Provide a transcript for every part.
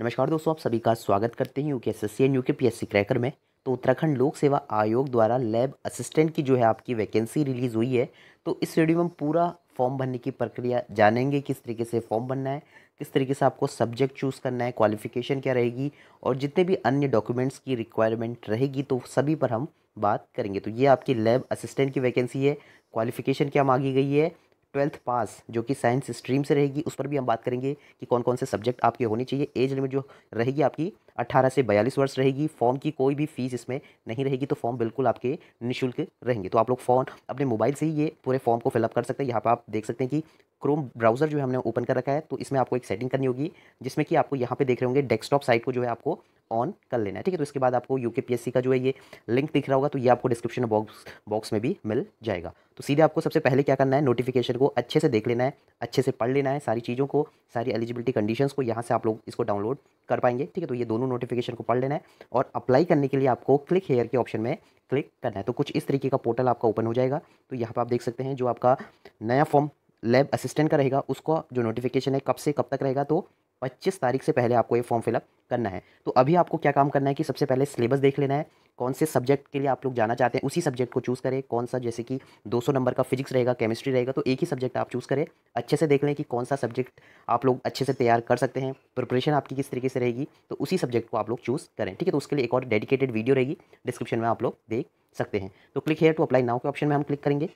नमस्कार दोस्तों आप सभी का स्वागत करते हैं UK S S C and U K P S C cracker में तो उत्तराखंड लोक सेवा आयोग द्वारा लैब असिस्टेंट की जो है आपकी वैकेंसी रिलीज़ हुई है तो इस वीडियो में हम पूरा फॉर्म भरने की प्रक्रिया जानेंगे किस तरीके से फॉर्म भरना है किस तरीके से आपको सब्जेक्ट चूज़ करना है क्वालिफिकेशन क्या रहेगी और जितने भी अन्य डॉक्यूमेंट्स की रिक्वायरमेंट रहेगी तो सभी पर हम बात करेंगे तो ये आपकी लैब असिस्टेंट की वैकेंसी है क्वालिफिकेशन क्या मांगी गई है ट्वेल्थ पास जो कि साइंस स्ट्रीम से रहेगी उस पर भी हम बात करेंगे कि कौन कौन से सब्जेक्ट आपके होने चाहिए एज लिमिट जो रहेगी आपकी 18 से बयालीस वर्ष रहेगी फॉर्म की कोई भी फीस इसमें नहीं रहेगी तो फॉर्म बिल्कुल आपके निःशुल्क रहेंगे तो आप लोग फॉर्म अपने मोबाइल से ही ये पूरे फॉर्म को फिलअप कर सकते हैं यहाँ पर आप देख सकते हैं कि क्रोम ब्राउज़र जो है हमने ओपन कर रखा है तो इसमें आपको एक सेटिंग करनी होगी जिसमें कि आपको यहाँ पे देख रहे होंगे डेस्कटॉप साइट को जो है आपको ऑन कर लेना है ठीक है तो इसके बाद आपको यू का जो है ये लिंक दिख रहा होगा तो ये आपको डिस्क्रिप्शन बॉक्स बॉक्स में भी मिल जाएगा तो सीधे आपको सबसे पहले क्या करना है नोटिफिकेशन को अच्छे से देख लेना है अच्छे से पढ़ लेना है सारी चीज़ों को सारी एलिजिबिलिटी कंडीशंस को यहाँ से आप लोग इसको डाउनलोड कर पाएंगे ठीक है तो ये दोनों नोटिफिकेशन को पढ़ लेना है और अप्लाई करने के लिए आपको क्लिक हेयर के ऑप्शन में क्लिक करना है तो कुछ इस तरीके का पोर्टल आपका ओपन हो जाएगा तो यहाँ पर आप देख सकते हैं जो आपका नया फॉर्म लैब असिस्टेंट का रहेगा उसको जो नोटिफिकेशन है कब से कब तक रहेगा तो 25 तारीख से पहले आपको ये फॉर्म फिलअप करना है तो अभी आपको क्या काम करना है कि सबसे पहले सिलेबस देख लेना है कौन से सब्जेक्ट के लिए आप लोग जाना चाहते हैं उसी सब्जेक्ट को चूज़ करें कौन सा जैसे कि 200 नंबर का फिजिक्स रहेगा केमिस्ट्री रहेगा तो एक ही सब्जेक्ट आप चूज़ करें अच्छे से देख लें कि कौन सा सब्जेक्ट आप लोग अच्छे से तैयार कर सकते हैं प्रिपरेशन आपकी किस तरीके से रहेगी तो उसी सब्जेक्ट को आप लोग चूज़ करें ठीक है तो उसके लिए एक और डेडिकेटेड वीडियो रहेगी डिस्क्रिप्शन में आप लोग देख सकते हैं तो click here to apply now के ऑप्शन में हम क्लिक करेंगे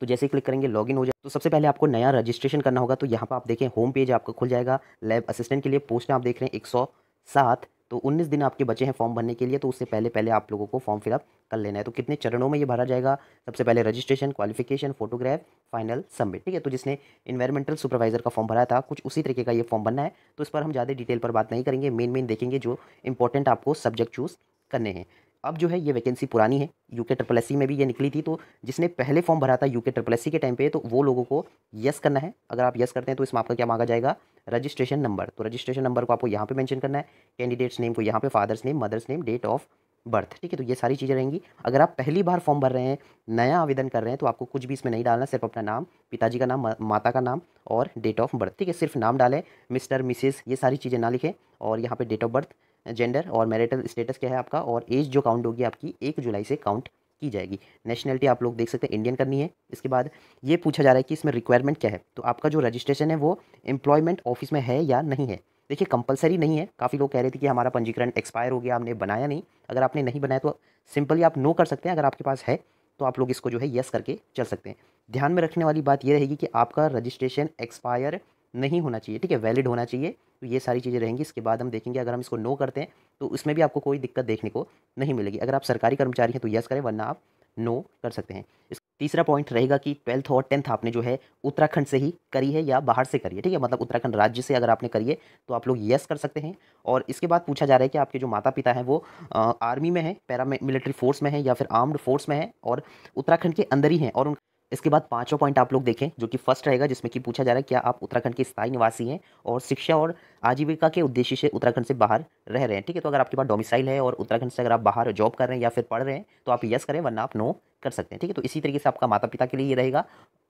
तो जैसे क्लिक करेंगे लॉगिन हो जाए तो सबसे पहले आपको नया रजिस्ट्रेशन करना होगा तो यहाँ पर आप देखें होम पेज आपका खुल जाएगा लैब असिस्टेंट के लिए पोस्ट आप देख रहे हैं एक तो उन्नीस दिन आपके बचे हैं फॉर्म भरने के लिए तो उससे पहले पहले आप लोगों को फॉर्म फिलअप कर लेना है तो कितने चरणों में ये भरा जाएगा सबसे पहले registration qualification photograph final submit ठीक है तो जिसने इन्वायरमेंटल सुपरवाइजर का फॉर्म भरा था कुछ उसी तरीके का ये फॉर्म भरना है तो इस पर हम ज़्यादा डिटेल पर बात नहीं करेंगे मेन मेन देखेंगे जो इंपॉर्टेंट आपको सब्जेक्ट चूज़ करने हैं अब जो है ये वैकेंसी पुरानी है यूके ट्रिपल एस में भी ये निकली थी तो जिसने पहले फॉर्म भरा था यूके ट्रिपल एस के टाइम पे तो वो लोगों को यस करना है अगर आप यस करते हैं तो इसमें आपका क्या मांगा जाएगा रजिस्ट्रेशन नंबर तो रजिस्ट्रेशन नंबर को आपको यहाँ पे मेंशन करना है कैंडिडेट्स नेम को यहाँ पे father's name mother's name date of birth ठीक है तो ये सारी चीज़ें रहेंगी अगर आप पहली बार फॉर्म भर रहे हैं नया आवेदन कर रहे हैं तो आपको कुछ भी इसमें नहीं डालना सिर्फ अपना नाम पिताजी का नाम माता का नाम और डेट ऑफ बर्थ ठीक है सिर्फ नाम डालें मिस्टर मिसेस ये सारी चीज़ें ना लिखें और यहाँ पे डेट ऑफ बर्थ जेंडर और मैरिटल स्टेटस क्या है आपका और एज जो काउंट होगी आपकी एक जुलाई से काउंट की जाएगी नेशनलिटी आप लोग देख सकते हैं इंडियन करनी है इसके बाद ये पूछा जा रहा है कि इसमें रिक्वायरमेंट क्या है तो आपका जो रजिस्ट्रेशन है वो एम्प्लॉयमेंट ऑफिस में है या नहीं है देखिए कंपलसरी नहीं है काफ़ी लोग कह रहे थे कि हमारा पंजीकरण एक्सपायर हो गया आपने बनाया नहीं अगर आपने नहीं बनाया तो सिंपली आप नो कर सकते हैं अगर आपके पास है तो आप लोग इसको जो है यस करके चल सकते हैं ध्यान में रखने वाली बात यह रहेगी कि आपका रजिस्ट्रेशन एक्सपायर नहीं होना चाहिए ठीक है वैलिड होना चाहिए तो ये सारी चीज़ें रहेंगी इसके बाद हम देखेंगे अगर हम इसको नो करते हैं तो उसमें भी आपको कोई दिक्कत देखने को नहीं मिलेगी अगर आप सरकारी कर्मचारी हैं तो यस करें वरना आप नो कर सकते हैं इस तीसरा पॉइंट रहेगा कि ट्वेल्थ और टेंथ आपने जो है उत्तराखंड से ही करी है या बाहर से करी है ठीक है मतलब उत्तराखंड राज्य से अगर आपने करी है तो आप लोग यस कर सकते हैं और इसके बाद पूछा जा रहा है कि आपके जो माता पिता हैं वो आ, आर्मी में है पैरा मिलिट्री फोर्स में है या फिर आर्म्ड फोर्स में है और उत्तराखंड के अंदर ही हैं और उन इसके बाद पांचवा पॉइंट आप लोग देखें जो कि फर्स्ट रहेगा जिसमें कि पूछा जा रहा है क्या आप उत्तराखंड के स्थायी निवासी हैं और शिक्षा और आजीविका के उद्देश्य से उत्तराखंड से बाहर रह रहे हैं ठीक है तो अगर आपके पास डोमिसाइल है और उत्तराखंड से अगर आप बाहर जॉब कर रहे हैं या फिर पढ़ रहे हैं तो आप यस करें वरना आप नो कर सकते हैं ठीक है तो इसी तरीके से आपका माता पिता के लिए ये रहेगा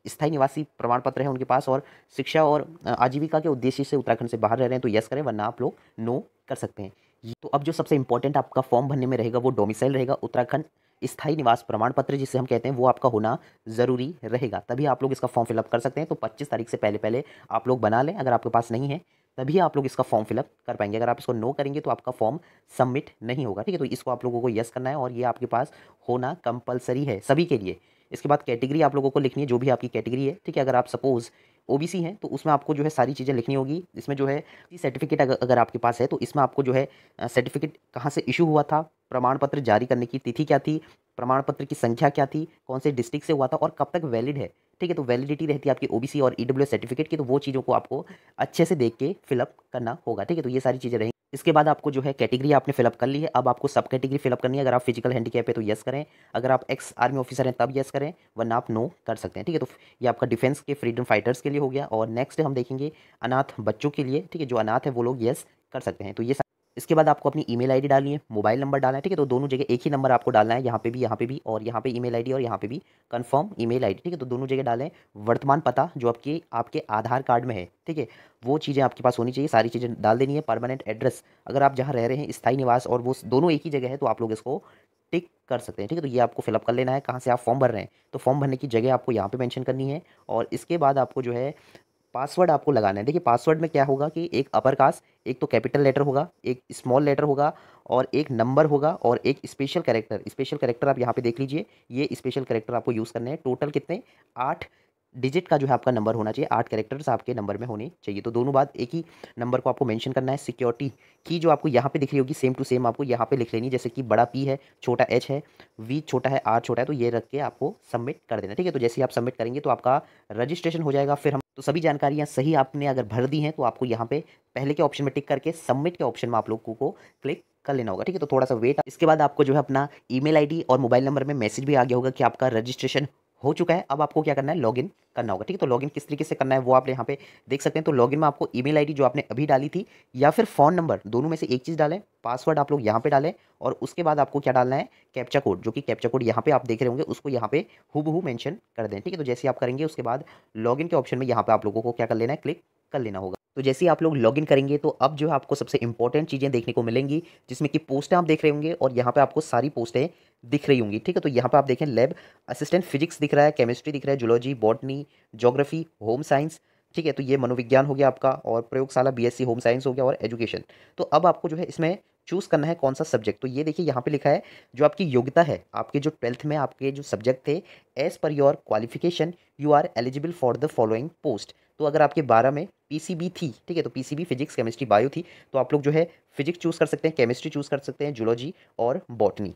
स्थायी निवासी प्रमाण पत्र है उनके पास और शिक्षा और आजीविका के उद्देश्य से उत्तराखंड से बाहर रह रहे हैं तो यस करें वरना आप लोग नो कर सकते हैं तो अब जो सबसे इंपॉर्टेंट आपका फॉर्म भरने में रहेगा वो डोमिसाइल रहेगा उत्तराखंड स्थाई निवास प्रमाण पत्र जिसे हम कहते हैं वो आपका होना ज़रूरी रहेगा तभी आप लोग इसका फॉर्म फिलअप कर सकते हैं तो 25 तारीख से पहले पहले आप लोग बना लें अगर आपके पास नहीं है तभी आप लोग इसका फॉर्म फिलअप कर पाएंगे अगर आप इसको नो करेंगे तो आपका फॉर्म सबमिट नहीं होगा ठीक है तो इसको आप लोगों को यस करना है और ये आपके पास होना कंपलसरी है सभी के लिए इसके बाद कैटेगरी आप लोगों को लिखनी है जो भी आपकी कैटेगरी है ठीक है अगर आप सपोज़ ओबीसी हैं तो उसमें आपको जो है सारी चीज़ें लिखनी होगी इसमें जो है सर्टिफिकेट अगर, अगर आपके पास है तो इसमें आपको जो है सर्टिफिकेट कहाँ से इशू हुआ था प्रमाण पत्र जारी करने की तिथि क्या थी प्रमाण पत्र की संख्या क्या थी कौन से डिस्ट्रिक्ट से हुआ था और कब तक वैलिड है ठीक है तो वैलिडिटी रहती है आपकी ओबीसी और ईडब्ल्यू e सर्टिफिकेट की तो वो चीज़ों को आपको अच्छे से देख के फिलअप करना होगा ठीक है तो ये सारी चीज़ें रहेंगी इसके बाद आपको जो है कैटेगरी आपने फिलअप कर ली है अब आपको सब कैटेगरी फिलअप करनी है अगर आप फिजिकल हैंडीकैप है तो यस करें अगर आप एक्स आर्मी ऑफिसर हैं तब येस करें वरना आप नो कर सकते हैं ठीक है तो ये आपका डिफेंस के फ्रीडम फाइटर्स के लिए हो गया और नेक्स्ट हम देखेंगे अनाथ बच्चों के लिए ठीक है जो अनाथ है वो लोग यस कर सकते हैं तो ये इसके बाद आपको अपनी ईमेल आईडी डालनी है मोबाइल नंबर डालना है ठीक है तो दोनों जगह एक ही नंबर आपको डालना है यहाँ पे भी यहाँ पे भी और यहाँ पे ईमेल आईडी और यहाँ पे भी कंफर्म ईमेल आईडी ठीक है तो दोनों जगह डालें वर्तमान पता जो आपके आपके आधार कार्ड में है ठीक है वो चीज़ें आपके पास होनी चाहिए सारी चीज़ें डाल देनी है परमानेंट एड्रेस अगर आप जहाँ रह रहे हैं स्थायी निवास और वो दोनों एक ही जगह है तो आप लोग इसको टिक कर सकते हैं ठीक है तो ये आपको फिलअप कर लेना है कहाँ से आप फॉर्म भर रहे हैं तो फॉर्म भरने की जगह आपको यहाँ पर मैंशन करनी है और इसके बाद आपको जो है पासवर्ड आपको लगाना है देखिए पासवर्ड में क्या होगा कि एक अपर कास्ट एक तो कैपिटल लेटर होगा एक स्मॉल लेटर होगा और एक नंबर होगा और एक स्पेशल कैरेक्टर स्पेशल कैरेक्टर आप यहाँ पे देख लीजिए ये स्पेशल कैरेक्टर आपको यूज़ करने हैं टोटल कितने आठ डिजिट का जो है आपका नंबर होना चाहिए आठ कैरेक्टर्स आपके नंबर में होने चाहिए तो दोनों बात एक ही नंबर को आपको मेंशन करना है सिक्योरिटी की जो आपको यहाँ पे दिख रही होगी सेम टू सेम आपको यहाँ पे लिख लेनी जैसे कि बड़ा पी है छोटा एच है वी छोटा है आर छोटा है तो ये रख के आपको सबमिट कर देना ठीक है तो जैसे ही आप सबमिट करेंगे तो आपका रजिस्ट्रेशन हो जाएगा फिर हम तो सभी जानकारियाँ सही आपने अगर भर दी हैं तो आपको यहाँ पे पहले के ऑप्शन में टिक करके सबमिट के ऑप्शन में आप लोगों को क्लिक कर लेना होगा ठीक है तो थोड़ा सा वेट इसके बाद आपको जो है अपना ईमेल आईडी और मोबाइल नंबर में मैसेज भी आ गया होगा कि आपका रजिस्ट्रेशन हो चुका है अब आपको क्या करना है लॉगिन करना होगा ठीक है तो लॉगिन किस तरीके से करना है वो आप यहाँ पे देख सकते हैं तो लॉगिन में आपको ईमेल आईडी जो आपने अभी डाली थी या फिर फ़ोन नंबर दोनों में से एक चीज़ डालें पासवर्ड आप लोग यहाँ पे डालें और उसके बाद आपको क्या डालना है कैप्चा कोड जो कि कैप्चा कोड यहाँ पे आप देख रहे होंगे उसको यहाँ पे हु मैंशन कर दें ठीक है तो जैसे आप करेंगे उसके बाद लॉग के ऑप्शन में यहाँ पर आप लोगों को क्या कर लेना है क्लिक कर लेना होगा तो जैसे ही आप लोग लॉगिन करेंगे तो अब जो है आपको सबसे इंपॉर्टेंट चीज़ें देखने को मिलेंगी जिसमें कि पोस्टें आप देख रहे होंगे और यहाँ पे आपको सारी पोस्टें दिख रही होंगी ठीक है तो यहाँ पे आप देखें लैब असिस्टेंट फिजिक्स दिख रहा है केमिस्ट्री दिख रहा है zoology botany geography home science ठीक है तो ये मनोविज्ञान हो गया आपका और प्रयोगशाला बी होम साइंस हो गया और एजुकेशन तो अब आपको जो है इसमें चूज़ करना है कौन सा सब्जेक्ट तो ये देखिए यहाँ पे लिखा है जो आपकी योग्यता है आपके जो ट्वेल्थ में आपके जो सब्जेक्ट थे as per your qualification you are eligible for the following post तो अगर आपके बारह में पीसीबी थी ठीक है तो पीसीबी फिजिक्स केमिस्ट्री बायो थी तो आप लोग जो है फिजिक्स चूज़ कर सकते हैं केमिस्ट्री चूज़ कर सकते हैं जूलॉजी और बॉटनी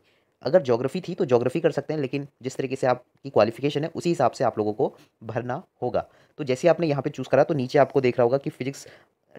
अगर जोग्राफी थी तो जोग्राफी कर सकते हैं लेकिन जिस तरीके से आपकी क्वालिफिकेशन है उसी हिसाब से आप लोगों को भरना होगा तो जैसे आपने यहाँ पे चूज़ करा तो नीचे आपको देख रहा होगा कि फिजिक्स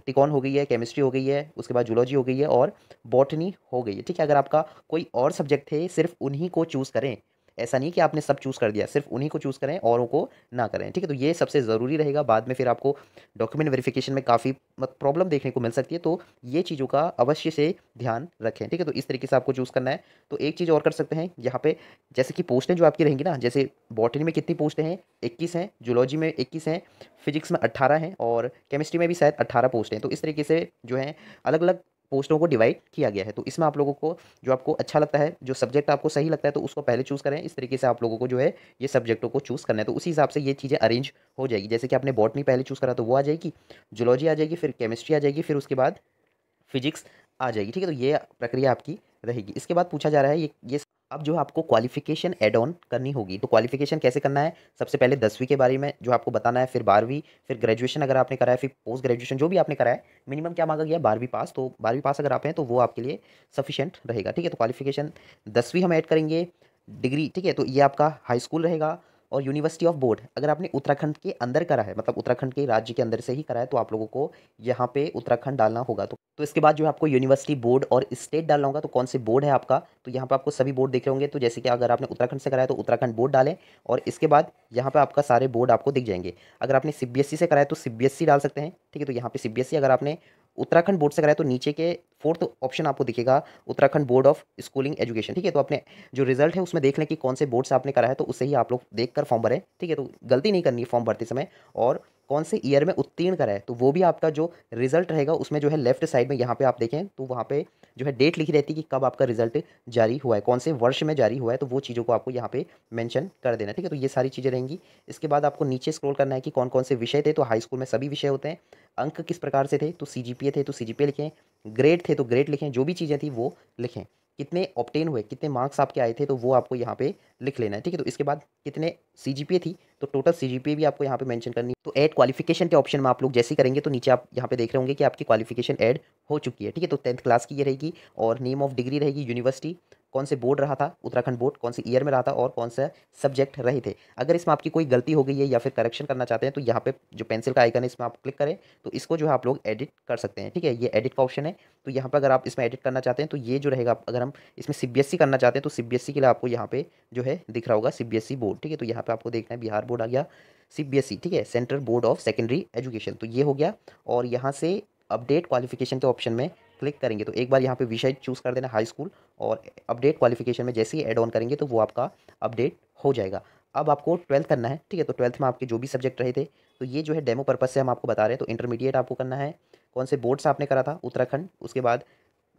टिकॉन हो गई है केमिस्ट्री हो गई है उसके बाद जूलॉजी हो गई है और बॉटनी हो गई है ठीक है अगर आपका कोई और सब्जेक्ट थे सिर्फ उन्हीं को चूज़ करें ऐसा नहीं कि आपने सब चूज़ कर दिया सिर्फ उन्हीं को चूज़ करें औरों को ना करें ठीक है तो ये सबसे ज़रूरी रहेगा बाद में फिर आपको डॉक्यूमेंट वेरिफिकेशन में काफ़ी प्रॉब्लम देखने को मिल सकती है तो ये चीज़ों का अवश्य से ध्यान रखें ठीक है तो इस तरीके से आपको चूज़ करना है तो एक चीज़ और कर सकते हैं यहाँ पर जैसे कि पोस्टें जो आपकी रहेंगी ना जैसे बॉटनी में कितनी पोस्टें हैं इक्कीस हैं जोलॉजी में इक्कीस हैं फिजिक्स में अट्ठारह हैं और केमिस्ट्री में भी शायद अट्ठारह पोस्ट हैं तो इस तरीके से जो है अलग अलग पोस्टों को डिवाइड किया गया है तो इसमें आप लोगों को जो आपको अच्छा लगता है जो सब्जेक्ट आपको सही लगता है तो उसको पहले चूज़ करें इस तरीके से आप लोगों को जो है ये सब्जेक्टों को चूज़ करना है तो उसी हिसाब से ये चीज़ें अरेंज हो जाएगी जैसे कि आपने बॉटनी पहले चूज़ करा तो वो आ जाएगी जोलॉजी आ जाएगी फिर केमिस्ट्री आ जाएगी फिर उसके बाद फिजिक्स आ जाएगी ठीक है तो ये प्रक्रिया आपकी रहेगी इसके बाद पूछा जा रहा है ये ये अब जो आपको क्वालिफिकेशन एड ऑन करनी होगी तो क्वालिफिकेशन कैसे करना है सबसे पहले दसवीं के बारे में जो आपको बताना है फिर बारहवीं फिर ग्रेजुएशन अगर आपने कराया फिर पोस्ट ग्रेजुएशन जो भी आपने कराया मिनिमम क्या मांगा गया बारहवीं पास तो बारहवीं पास अगर आप हैं तो वो आपके लिए सफिशेंट रहेगा ठीक है तो क्वालिफिकेशन दसवीं हम ऐड करेंगे डिग्री ठीक है तो ये आपका हाई स्कूल रहेगा और यूनिवर्सिटी ऑफ बोर्ड अगर आपने उत्तराखंड के अंदर करा है मतलब उत्तराखंड के राज्य के अंदर से ही करा है तो आप लोगों को यहाँ पे उत्तराखंड डालना होगा तो तो इसके बाद जो है आपको यूनिवर्सिटी बोर्ड और स्टेट डालना होगा तो कौन से बोर्ड है आपका तो यहाँ पर आपको सभी बोर्ड देख रहे होंगे तो जैसे कि अगर आपने उत्तराखंड से कराया तो उत्तराखंड बोर्ड डालें और इसके बाद यहाँ पर आपका सारे बोर्ड आपको दिख जाएंगे अगर आपने सी e से कराया तो सी e डाल सकते हैं ठीक है तो यहाँ पर सी e अगर आपने उत्तराखंड बोर्ड से कराए तो नीचे के फोर्थ ऑप्शन आपको दिखेगा Uttarakhand board of schooling education ठीक है तो आपने जो रिजल्ट है उसमें देख लें कि कौन से बोर्ड से आपने करा है तो उससे ही आप लोग देख कर फॉर्म भरें ठीक है तो गलती नहीं करनी है फॉर्म भरते समय और कौन से ईयर में उत्तीर्ण कराए तो वो भी आपका जो रिजल्ट रहेगा उसमें जो है लेफ्ट साइड में यहाँ पर आप देखें तो वहाँ पर जो है डेट लिखी रहती है कि कब आपका रिजल्ट जारी हुआ है कौन से वर्ष में जारी हुआ है तो वो चीज़ों को आपको यहाँ पे मेंशन कर देना ठीक है तो ये सारी चीज़ें रहेंगी इसके बाद आपको नीचे स्क्रॉल करना है कि कौन कौन से विषय थे तो हाई स्कूल में सभी विषय होते हैं अंक किस प्रकार से थे तो सी जी पी थे तो सी जी पी ए लिखें ग्रेड थे तो ग्रेड लिखें जो भी चीज़ें थी वो लिखें कितने ऑप्टेन हुए कितने मार्क्स आपके आए थे तो वो आपको यहाँ पे लिख लेना है ठीक है तो इसके बाद कितने सी जी थी तो टोटल सी जी भी आपको यहाँ पे मेंशन करनी है तो ऐड क्वालिफिकेशन के ऑप्शन में आप लोग जैसे करेंगे तो नीचे आप यहाँ पे देख रहे होंगे कि आपकी क्वालिफिकेशन ऐड हो चुकी है ठीक है तो टेंथ क्लास की ये रहेगी और नेम ऑफ डिग्री रहेगी यूनिवर्सिटी कौन से बोर्ड रहा था उत्तराखंड बोर्ड कौन से ईयर में रहा था और कौन सा सब्जेक्ट रहे थे अगर इसमें आपकी कोई गलती हो गई है या फिर करेक्शन करना चाहते हैं तो यहाँ पे जो पेंसिल का आइकन है इसमें आप क्लिक करें तो इसको जो है आप लोग एडिट कर सकते हैं ठीक है ये एडिट का ऑप्शन है तो यहाँ पर अगर आप इसमें एडिट करना चाहते हैं तो ये जो रहेगा अगर हम इसमें सी e करना चाहते हैं तो सी e के लिए आपको यहाँ पर जो है दिख रहा होगा सी बोर्ड e ठीक है तो यहाँ पर आपको देखना है बिहार बोर्ड आ गया सी ठीक है central board of secondary education तो ये हो गया और यहाँ से अपडेट क्वालिफिकेशन के ऑप्शन में क्लिक करेंगे तो एक बार यहाँ पे विषय चूज़ कर देना हाई स्कूल और अपडेट क्वालिफिकेशन में जैसे ही एड ऑन करेंगे तो वो आपका अपडेट हो जाएगा अब आपको ट्वेल्थ करना है ठीक है तो ट्वेल्थ में आपके जो भी सब्जेक्ट रहे थे तो ये जो है डेमो पर्पज़ से हम आपको बता रहे हैं तो इंटरमीडिएट आपको करना है कौन से बोर्ड से आपने करा था उत्तराखंड उसके बाद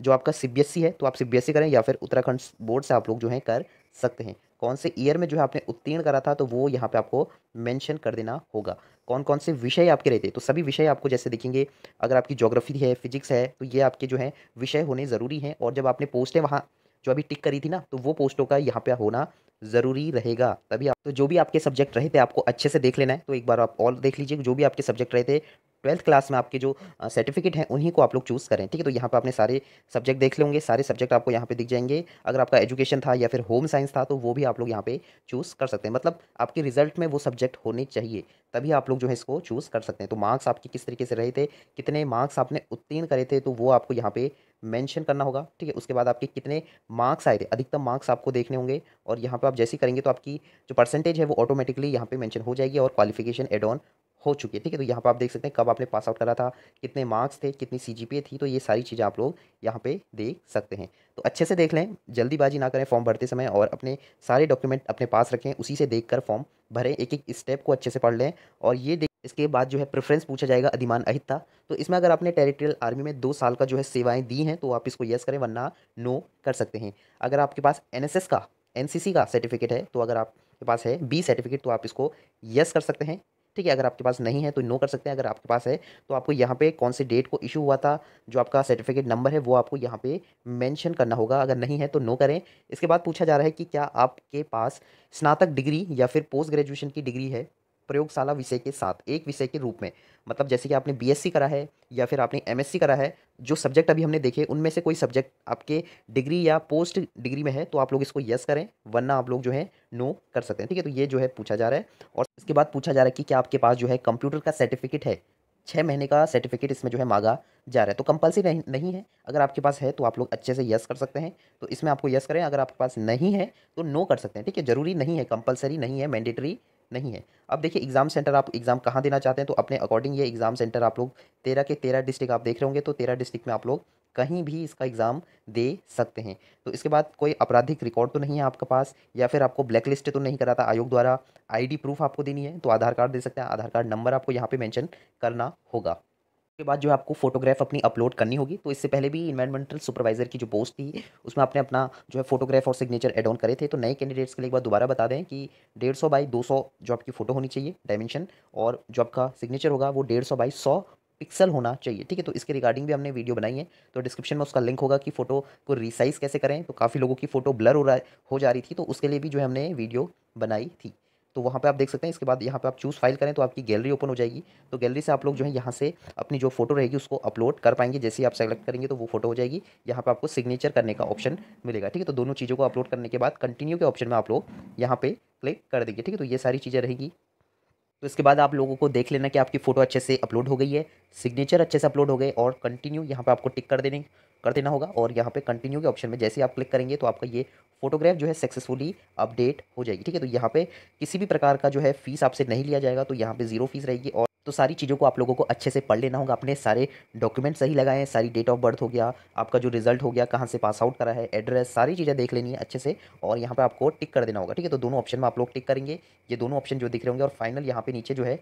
जो आपका सी e है तो आप सी e करें या फिर उत्तराखंड बोर्ड से आप लोग जो है कर सकते हैं कौन से ईयर में जो है आपने उत्तीर्ण करा था तो वो यहाँ पर आपको मैंशन कर देना होगा कौन कौन से विषय आपके रहते तो सभी विषय आपको जैसे देखेंगे अगर आपकी जोग्राफी है फिजिक्स है तो ये आपके जो है विषय होने ज़रूरी हैं और जब आपने पोस्टें वहाँ जो अभी टिक करी थी ना तो वो पोस्टों का यहाँ पे होना ज़रूरी रहेगा तभी आप तो जो भी आपके सब्जेक्ट रहे थे आपको अच्छे से देख लेना है तो एक बार आप और देख लीजिए जो भी आपके सब्जेक्ट रहे थे ट्वेल्थ क्लास में आपके जो सर्टिफिकेट हैं उन्हीं को आप लोग चूज़ करें ठीक है तो यहाँ पर आपने सारे सब्जेक्ट देख लेंगे सारे सब्जेक्ट आपको यहाँ पे दिख जाएंगे अगर आपका एजुकेशन था या फिर होम साइंस था तो वो भी आप लोग यहाँ पे चूज़ कर सकते हैं मतलब आपके रिजल्ट में वो सब्जेक्ट होने चाहिए तभी आप लोग जो है इसको चूज़ कर सकते हैं तो मार्क्स आपके किस तरीके से रहे थे कितने मार्क्स आपने उत्तीर्ण करे थे तो वो आपको यहाँ पे मेंशन करना होगा ठीक है उसके बाद आपके कितने मार्क्स आए थे अधिकतम मार्क्स आपको देखने होंगे और यहाँ पे आप जैसे करेंगे तो आपकी जो परसेंटेज है वो ऑटोमेटिकली यहाँ पे मेंशन हो जाएगी और क्वालिफिकेशन एड ऑन हो चुकी है ठीक है तो यहाँ पर आप देख सकते हैं कब आपने पास आउट करा था कितने मार्क्स थे कितनी सी थी तो ये सारी चीज़ें आप लोग यहाँ पर देख सकते हैं तो अच्छे से देख लें जल्दीबाजी ना करें फॉर्म भरते समय और अपने सारे डॉक्यूमेंट अपने पास रखें उसी से देख फॉर्म भरें एक एक स्टेप को अच्छे से पढ़ लें और ये देख इसके बाद जो है प्रेफरेंस पूछा जाएगा अधिमान अहिता तो इसमें अगर आपने टेरिटोरियल आर्मी में दो साल का जो है सेवाएं दी हैं तो आप इसको यस करें वरना नो कर सकते हैं अगर आपके पास एनएसएस का एनसीसी का सर्टिफिकेट है तो अगर आपके पास है बी सर्टिफिकेट तो आप इसको यस कर सकते हैं ठीक है अगर आपके पास नहीं है तो नो कर सकते हैं अगर आपके पास है तो आपको यहाँ पे कौन से डेट को इशू हुआ था जो आपका सर्टिफिकेट नंबर है वो आपको यहाँ पे मेंशन करना होगा अगर नहीं है तो नो करें इसके बाद पूछा जा रहा है कि क्या आपके पास स्नातक डिग्री या फिर पोस्ट ग्रेजुएशन की डिग्री है प्रयोगशाला विषय के साथ एक विषय के रूप में मतलब जैसे कि आपने बीएससी करा है या फिर आपने एमएससी करा है जो सब्जेक्ट अभी हमने देखे उनमें से कोई सब्जेक्ट आपके डिग्री या पोस्ट डिग्री में है तो आप लोग इसको यस करें वरना आप लोग जो है नो कर सकते हैं ठीक है तो ये जो है पूछा जा रहा है और इसके बाद पूछा जा रहा है कि क्या आपके पास जो है कंप्यूटर का सर्टिफिकेट है छः महीने का सर्टिफिकेट इसमें जो है मांगा जा रहा है तो कंपलसरी नहीं, नहीं है अगर आपके पास है तो आप लोग अच्छे से यस कर सकते हैं तो इसमें आपको यस करें अगर आपके पास नहीं है तो नो कर सकते हैं ठीक है ज़रूरी नहीं है कंपलसरी नहीं है मैंडेटरी नहीं है अब देखिए एग्ज़ाम सेंटर आप एग्ज़ाम कहाँ देना चाहते हैं तो अपने अकॉर्डिंग ये एग्ज़ाम सेंटर आप लोग तेरह के तेरह डिस्ट्रिक्ट आप देख रहे होंगे तो तेरह डिस्ट्रिक्ट में आप लोग कहीं भी इसका एग्ज़ाम दे सकते हैं तो इसके बाद कोई आपराधिक रिकॉर्ड तो नहीं है आपके पास या फिर आपको ब्लैक लिस्ट तो नहीं कराता आयोग द्वारा आईडी प्रूफ आपको देनी है तो आधार कार्ड दे सकते हैं आधार कार्ड नंबर आपको यहाँ पे मेंशन करना होगा के बाद जो है आपको फोटोग्राफ अपनी अपलोड करनी होगी तो इससे पहले भी इन्वायरमेंटल सुपरवाइजर की जो पोस्ट थी उसमें आपने अपना जो है फोटोग्राफ और सिग्नेचर एड ऑन करे थे तो नए कैंडिडेट्स के लिए एक बार दोबारा बता दें कि डेढ़ सौ बाई दो सौ जो आपकी फ़ोटो होनी चाहिए डायमेंशन और जो आपका सिग्नेचर होगा वो डेढ़ सौ बाई सौ पिक्सल होना चाहिए ठीक है तो इसके रिगार्डिंग भी हमने वीडियो बनाई है तो डिस्क्रिप्शन में उसका लिंक होगा कि फ़ोटो को रिसाइज़ कैसे करें तो काफ़ी लोगों की फ़ोटो ब्लर हो रहा हो जा रही थी तो उसके लिए भी जो है हमने वीडियो बनाई थी तो वहाँ पे आप देख सकते हैं इसके बाद यहाँ पे आप चूज़ फाइल करें तो आपकी गैलरी ओपन हो जाएगी तो गैलरी से आप लोग जो है यहाँ से अपनी जो फोटो रहेगी उसको अपलोड कर पाएंगे जैसे ही आप सेलेक्ट करेंगे तो वो फोटो हो जाएगी यहाँ पर आपको सिग्नेचर करने का ऑप्शन मिलेगा ठीक है तो दोनों चीज़ों को अपलोड करने के बाद कंटिन्यू के ऑप्शन में आप लोग यहाँ पर क्लिक कर देंगे ठीक है तो ये सारी चीज़ें रहेगी तो इसके बाद आप लोगों को देख लेना कि आपकी फ़ोटो अच्छे से अपलोड हो गई है सिग्नेचर अच्छे से अपलोड हो गए और कंटिन्यू यहाँ पर आपको टिक कर देने कर देना होगा और यहाँ पर कंटिन्यू के ऑप्शन में जैसे आप क्लिक करेंगे तो आपका ये फोटोग्राफ जो है सक्सेसफुली अपडेट हो जाएगी ठीक है तो यहाँ पर किसी भी प्रकार का जो है फीस आपसे नहीं लिया जाएगा तो यहाँ पर ज़ीरो फीस रहेगी और तो सारी चीज़ों को आप लोगों को अच्छे से पढ़ लेना होगा अपने सारे डॉक्यूमेंट सही लगाए हैं सारी डेट ऑफ बर्थ हो गया आपका जो रिजल्ट हो गया कहाँ से पास आउट करा है एड्रेस सारी चीज़ें देख लेनी है अच्छे से और यहाँ पर आपको टिक कर देना होगा ठीक है तो दोनों ऑप्शन में आप लोग टिक करेंगे ये दोनों ऑप्शन जो दिख रहे होंगे और फाइनल यहाँ पर नीचे जो है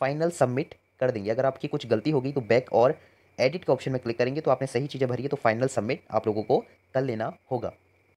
फाइनल सबमिट कर देंगे अगर आपकी कुछ गलती होगी तो बैक और एडिट के ऑप्शन में क्लिक करेंगे तो आपने सही चीज़ें भरी है तो फाइनल सबमिट आप लोगों को कर लेना होगा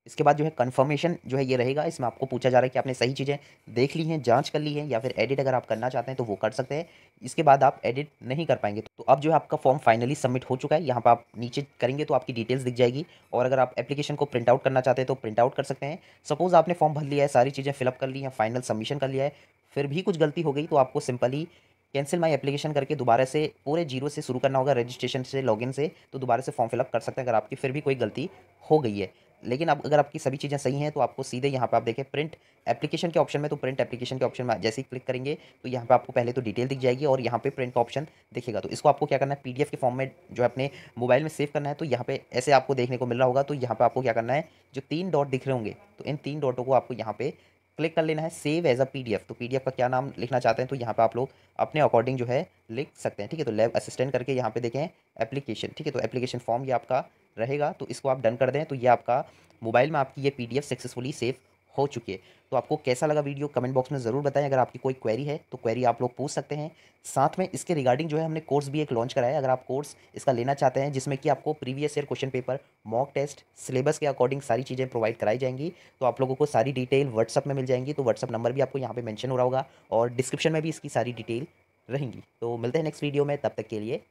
इसके बाद जो है कन्फर्मेशन जो है ये रहेगा इसमें आपको पूछा जा रहा है कि आपने सही चीज़ें देख ली हैं जांच कर ली है या फिर एडिट अगर आप करना चाहते हैं तो वो कर सकते हैं इसके बाद आप एडिट नहीं कर पाएंगे तो अब जो है आपका फॉर्म फाइनली सबमिट हो चुका है यहाँ पर आप नीचे करेंगे तो आपकी डिटेल्स दिख जाएगी और अगर आप एप्लीकेशन को प्रिंट आउट करना चाहते हैं तो प्रिंट आउट कर सकते हैं सपोज़ आपने फॉर्म भर लिया है सारी चीज़ें फिलअप कर ली हैं फाइनल सबमिशन कर लिया है फिर भी कुछ गलती हो गई तो आपको सिंपली कैंसिल माई एप्लीकेशन करके दोबारा से पूरे जीरो से शुरू करना होगा रजिस्ट्रेशन से लॉगिन से तो दोबारा से फॉर्म फिलअप कर सकते हैं अगर आपकी फिर भी कोई गलती हो गई है लेकिन अब अगर आपकी सभी चीज़ें सही हैं तो आपको सीधे यहाँ पर आप देखें प्रिंट एप्लीकेशन के ऑप्शन में तो प्रिंट एप्लीकेशन के ऑप्शन में जैसे ही क्लिक करेंगे तो यहाँ पर आपको पहले तो डिटेल दिख जाएगी और यहाँ पर प्रिंट का ऑप्शन दिखेगा तो इसको आपको क्या करना है पी के फॉर्म में जो अपने मोबाइल में सेव करना है तो यहाँ पे ऐसे आपको देखने को मिल रहा होगा तो यहाँ पर आपको क्या करना है जो तीन डॉट दिख रहे होंगे तो इन तीन डॉटों को आपको यहाँ पे क्लिक कर लेना है सेव एज अ पीडीएफ तो पीडीएफ का क्या नाम लिखना चाहते हैं तो यहाँ पे आप लोग अपने अकॉर्डिंग जो है लिख सकते हैं ठीक है तो लैब असिस्टेंट करके यहाँ पे देखें एप्लीकेशन ठीक है तो एप्लीकेशन फॉर्म ये आपका रहेगा तो इसको आप डन कर दें तो ये आपका मोबाइल में आपकी ये पी सक्सेसफुली सेव हो चुकी है तो आपको कैसा लगा वीडियो कमेंट बॉक्स में ज़रूर बताएं अगर आपकी कोई क्वेरी है तो क्वेरी आप लोग पूछ सकते हैं साथ में इसके रिगार्डिंग जो है हमने कोर्स भी एक लॉन्च कराया है अगर आप कोर्स इसका लेना चाहते हैं जिसमें कि आपको previous year question paper mock test syllabus के अकॉर्डिंग सारी चीज़ें प्रोवाइड कराई जाएंगी तो आप लोगों को सारी डिटेल व्हाट्सअप में मिल जाएंगी तो व्हाट्सअप नंबर भी आपको यहाँ पर मैंशन हो रहा होगा और डिस्क्रिप्शन में भी इसकी सारी डिटेल रहेंगी तो मिलते हैं नेक्स्ट वीडियो में तब तक के लिए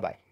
बाय